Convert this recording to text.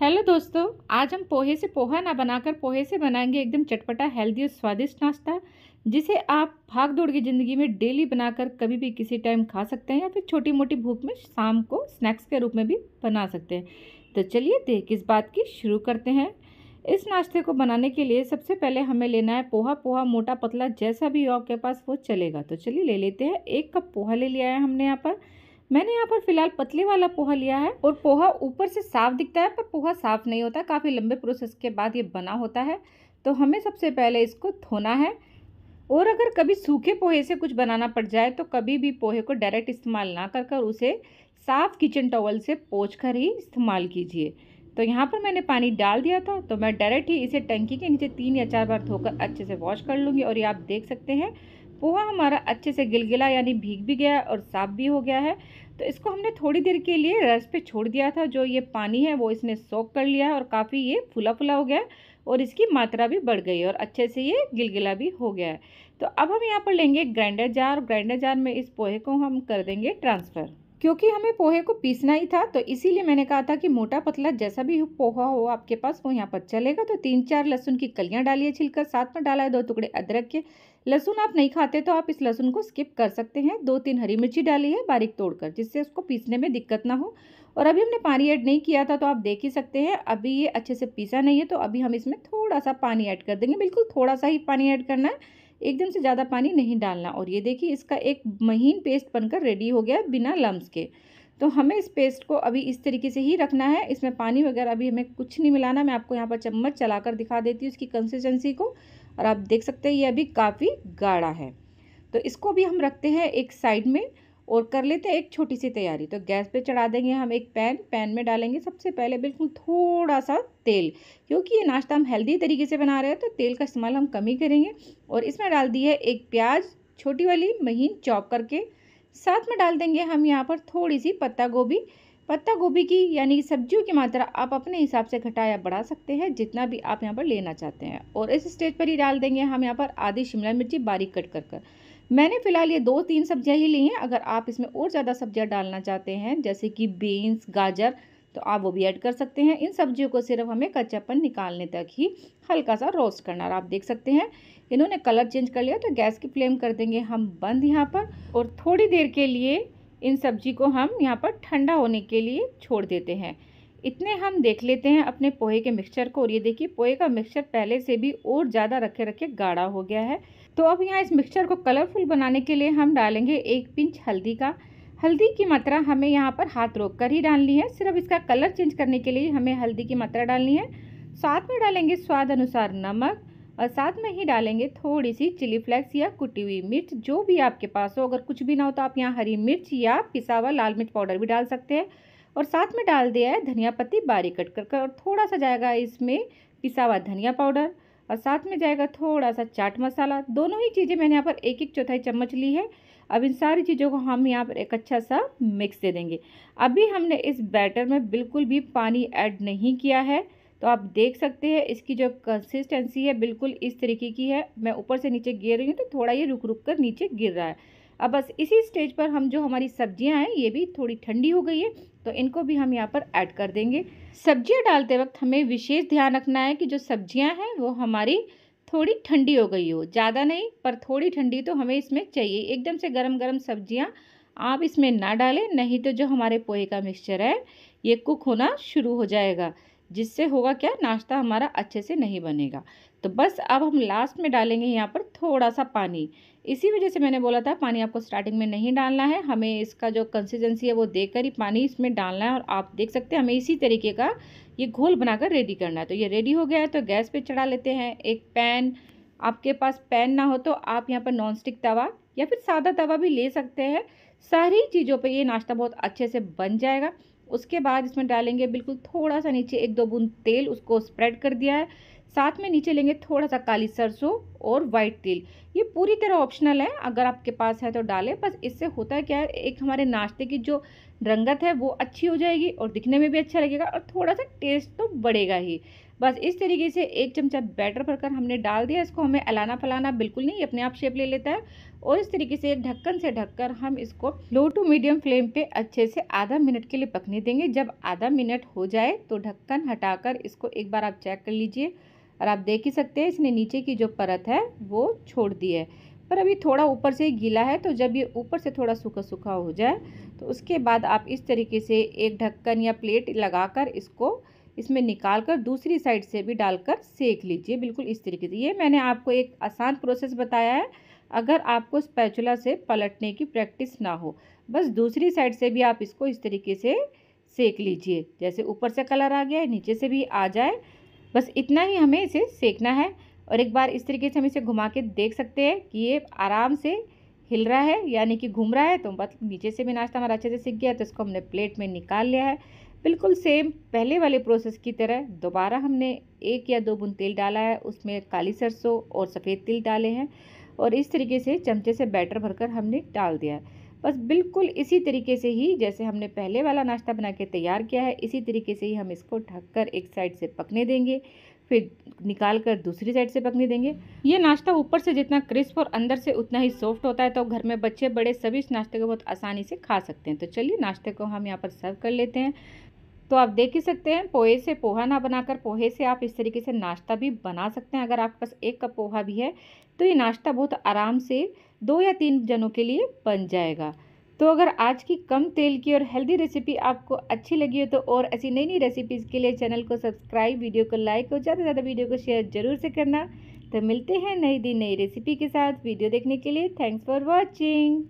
hello दोस्तों आज हम पोहे से पोहा ना बनाकर पोहे से बनाएंगे एकदम चटपटा हेल्दी और स्वादिष्ट नाश्ता जिसे आप भाग दौड़ की ज़िंदगी में डेली बनाकर कभी भी किसी टाइम खा सकते हैं या फिर छोटी मोटी भूख में शाम को स्नैक्स के रूप में भी बना सकते हैं तो चलिए देख किस बात की शुरू करते हैं इस नाश्ते को बनाने के लिए सबसे पहले हमें लेना है पोहा पोहा मोटा पतला जैसा भी हो आपके पास वो चलेगा तो चलिए ले लेते हैं एक कप पोहा ले लिया है हमने यहाँ पर मैंने यहाँ पर फिलहाल पतले वाला पोहा लिया है और पोहा ऊपर से साफ दिखता है पर पोहा साफ नहीं होता काफ़ी लंबे प्रोसेस के बाद ये बना होता है तो हमें सबसे पहले इसको धोना है और अगर कभी सूखे पोहे से कुछ बनाना पड़ जाए तो कभी भी पोहे को डायरेक्ट इस्तेमाल ना कर कर उसे साफ़ किचन टॉवल से पोछ कर ही इस्तेमाल कीजिए तो यहाँ पर मैंने पानी डाल दिया था तो मैं डायरेक्ट ही इसे टंकी के नीचे तीन या चार बार धोकर अच्छे से वॉश कर लूँगी और ये आप देख सकते हैं पोहा हमारा अच्छे से गिलगिला यानी भीग भी गया और साफ भी हो गया है तो इसको हमने थोड़ी देर के लिए रस पे छोड़ दिया था जो ये पानी है वो इसने सोख कर लिया और काफ़ी ये फुला फुला हो गया और इसकी मात्रा भी बढ़ गई और अच्छे से ये गिलगिला भी हो गया है तो अब हम यहाँ पर लेंगे ग्राइंडर जार ग्राइंडर जार में इस पोहे को हम कर देंगे ट्रांसफ़र क्योंकि हमें पोहे को पीसना ही था तो इसीलिए मैंने कहा था कि मोटा पतला जैसा भी पोहा हो आपके पास वो यहाँ पर चलेगा तो तीन चार लहसुन की कलियाँ डालिए छिलकर साथ में डाला है दो टुकड़े अदरक के लहसुन आप नहीं खाते तो आप इस लहसुन को स्किप कर सकते हैं दो तीन हरी मिर्ची डाली है बारीक तोड़कर जिससे उसको पीसने में दिक्कत ना हो और अभी हमने पानी ऐड नहीं किया था तो आप देख ही सकते हैं अभी ये अच्छे से पीसा नहीं है तो अभी हम इसमें थोड़ा सा पानी ऐड कर देंगे बिल्कुल थोड़ा सा ही पानी ऐड करना है एकदम से ज़्यादा पानी नहीं डालना और ये देखिए इसका एक महीन पेस्ट बनकर रेडी हो गया बिना लम्ब के तो हमें इस पेस्ट को अभी इस तरीके से ही रखना है इसमें पानी वगैरह अभी हमें कुछ नहीं मिलाना मैं आपको यहाँ पर चम्मच चलाकर दिखा देती हूँ इसकी कंसिस्टेंसी को और आप देख सकते हैं ये अभी काफ़ी गाढ़ा है तो इसको भी हम रखते हैं एक साइड में और कर लेते हैं एक छोटी सी तैयारी तो गैस पे चढ़ा देंगे हम एक पैन पैन में डालेंगे सबसे पहले बिल्कुल थोड़ा सा तेल क्योंकि ये नाश्ता हम हेल्दी तरीके से बना रहे हैं तो तेल का इस्तेमाल हम कम ही करेंगे और इसमें डाल दी है एक प्याज छोटी वाली महीन चॉप करके साथ में डाल देंगे हम यहाँ पर थोड़ी सी पत्ता गोभी पत्ता गोभी की यानी सब्जियों की मात्रा आप अपने हिसाब से घटा या बढ़ा सकते हैं जितना भी आप यहाँ पर लेना चाहते हैं और इस स्टेज पर ही डाल देंगे हम यहाँ पर आधी शिमला मिर्ची बारीक कट कर कर मैंने फ़िलहाल ये दो तीन सब्जियां ही ली हैं अगर आप इसमें और ज़्यादा सब्जियां डालना चाहते हैं जैसे कि बीन्स गाजर तो आप वो भी ऐड कर सकते हैं इन सब्जियों को सिर्फ हमें कच्चापन निकालने तक ही हल्का सा रोस्ट करना आप देख सकते हैं इन्होंने कलर चेंज कर लिया तो गैस की फ्लेम कर देंगे हम बंद यहाँ पर और थोड़ी देर के लिए इन सब्जी को हम यहाँ पर ठंडा होने के लिए छोड़ देते हैं इतने हम देख लेते हैं अपने पोहे के मिक्सचर को और ये देखिए पोहे का मिक्सचर पहले से भी और ज़्यादा रखे रखे गाढ़ा हो गया है तो अब यहाँ इस मिक्सचर को कलरफुल बनाने के लिए हम डालेंगे एक पिंच हल्दी का हल्दी की मात्रा हमें यहाँ पर हाथ रोक कर ही डालनी है सिर्फ इसका कलर चेंज करने के लिए हमें हल्दी की मात्रा डालनी है साथ में डालेंगे स्वाद अनुसार नमक और साथ में ही डालेंगे थोड़ी सी चिली फ्लेक्स या कुटी हुई मिर्च जो भी आपके पास हो अगर कुछ भी ना हो तो आप यहाँ हरी मिर्च या पिसा हुआ लाल मिर्च पाउडर भी डाल सकते हैं और साथ में डाल दिया है धनिया पत्ती बारीक कट कर और थोड़ा सा जाएगा इसमें पिसा हुआ धनिया पाउडर और साथ में जाएगा थोड़ा सा चाट मसाला दोनों ही चीज़ें मैंने यहाँ पर एक एक चौथाई चम्मच ली है अब इन सारी चीज़ों को हम यहाँ पर एक अच्छा सा मिक्स दे देंगे अभी हमने इस बैटर में बिल्कुल भी पानी ऐड नहीं किया है तो आप देख सकते हैं इसकी जो कंसिस्टेंसी है बिल्कुल इस तरीके की है मैं ऊपर से नीचे गिर रही हूँ तो थोड़ा ये रुक रुक कर नीचे गिर रहा है अब बस इसी स्टेज पर हम जो हमारी सब्जियां हैं ये भी थोड़ी ठंडी हो गई है तो इनको भी हम यहाँ पर ऐड कर देंगे सब्जियाँ डालते वक्त हमें विशेष ध्यान रखना है कि जो सब्जियाँ हैं वो हमारी थोड़ी ठंडी हो गई हो ज़्यादा नहीं पर थोड़ी ठंडी तो हमें इसमें चाहिए एकदम से गरम गरम सब्जियाँ आप इसमें ना डालें नहीं तो जो हमारे पोहे का मिक्सचर है ये कुक होना शुरू हो जाएगा जिससे होगा क्या नाश्ता हमारा अच्छे से नहीं बनेगा तो बस अब हम लास्ट में डालेंगे यहाँ पर थोड़ा सा पानी इसी वजह से मैंने बोला था पानी आपको स्टार्टिंग में नहीं डालना है हमें इसका जो कंसिस्टेंसी है वो देखकर ही पानी इसमें डालना है और आप देख सकते हैं हमें इसी तरीके का ये घोल बनाकर रेडी करना है तो ये रेडी हो गया है तो गैस पर चढ़ा लेते हैं एक पैन आपके पास पैन ना हो तो आप यहाँ पर नॉन स्टिक तवा या फिर सादा तवा भी ले सकते हैं सारी चीज़ों पे ये नाश्ता बहुत अच्छे से बन जाएगा उसके बाद इसमें डालेंगे बिल्कुल थोड़ा सा नीचे एक दो बूंद तेल उसको स्प्रेड कर दिया है साथ में नीचे लेंगे थोड़ा सा काली सरसों और वाइट तिल ये पूरी तरह ऑप्शनल है अगर आपके पास है तो डालें बस इससे होता है क्या है एक हमारे नाश्ते की जो रंगत है वो अच्छी हो जाएगी और दिखने में भी अच्छा लगेगा और थोड़ा सा टेस्ट तो बढ़ेगा ही बस इस तरीके से एक चमचा बैटर भरकर हमने डाल दिया इसको हमें अलाना फलाना बिल्कुल नहीं अपने आप शेप ले लेता है और इस तरीके से ढक्कन से ढककर हम इसको लो टू मीडियम फ्लेम पे अच्छे से आधा मिनट के लिए पकने देंगे जब आधा मिनट हो जाए तो ढक्कन हटाकर इसको एक बार आप चेक कर लीजिए और आप देख ही सकते हैं इसने नीचे की जो परत है वो छोड़ दी है पर अभी थोड़ा ऊपर से गीला है तो जब ये ऊपर से थोड़ा सूखा सूखा हो जाए तो उसके बाद आप इस तरीके से एक ढक्कन या प्लेट लगाकर इसको इसमें निकाल कर दूसरी साइड से भी डालकर सेक लीजिए बिल्कुल इस तरीके से ये मैंने आपको एक आसान प्रोसेस बताया है अगर आपको स्पैचुला से पलटने की प्रैक्टिस ना हो बस दूसरी साइड से भी आप इसको इस तरीके से सेक लीजिए जैसे ऊपर से कलर आ गया है नीचे से भी आ जाए बस इतना ही हमें इसे सेकना है और एक बार इस तरीके से हम इसे घुमा के देख सकते हैं कि ये आराम से हिल रहा है यानी कि घूम रहा है तो बस नीचे से भी नाश्ता हमारा अच्छे से सीख गया तो इसको हमने प्लेट में निकाल लिया है बिल्कुल सेम पहले वाले प्रोसेस की तरह दोबारा हमने एक या दो बुन तेल डाला है उसमें काली सरसों और सफ़ेद तिल डाले हैं और इस तरीके से चमचे से बैटर भरकर हमने डाल दिया है बस बिल्कुल इसी तरीके से ही जैसे हमने पहले वाला नाश्ता बना के तैयार किया है इसी तरीके से ही हम इसको ढककर एक साइड से पकने देंगे फिर निकाल कर दूसरी साइड से पकने देंगे ये नाश्ता ऊपर से जितना क्रिस्प और अंदर से उतना ही सॉफ्ट होता है तो घर में बच्चे बड़े सभी इस नाश्ते को बहुत आसानी से खा सकते हैं तो चलिए नाश्ते को हम यहाँ पर सर्व कर लेते हैं तो आप देख ही सकते हैं पोहे से पोहा ना बनाकर पोहे से आप इस तरीके से नाश्ता भी बना सकते हैं अगर आपके पास एक कप पोहा भी है तो ये नाश्ता बहुत आराम से दो या तीन जनों के लिए बन जाएगा तो अगर आज की कम तेल की और हेल्दी रेसिपी आपको अच्छी लगी हो तो और ऐसी नई नई रेसिपीज़ के लिए चैनल को सब्सक्राइब वीडियो को लाइक और ज़्यादा से ज़्यादा वीडियो को शेयर जरूर से करना तो मिलते हैं नई दिन नई रेसिपी के साथ वीडियो देखने के लिए थैंक्स फॉर वॉचिंग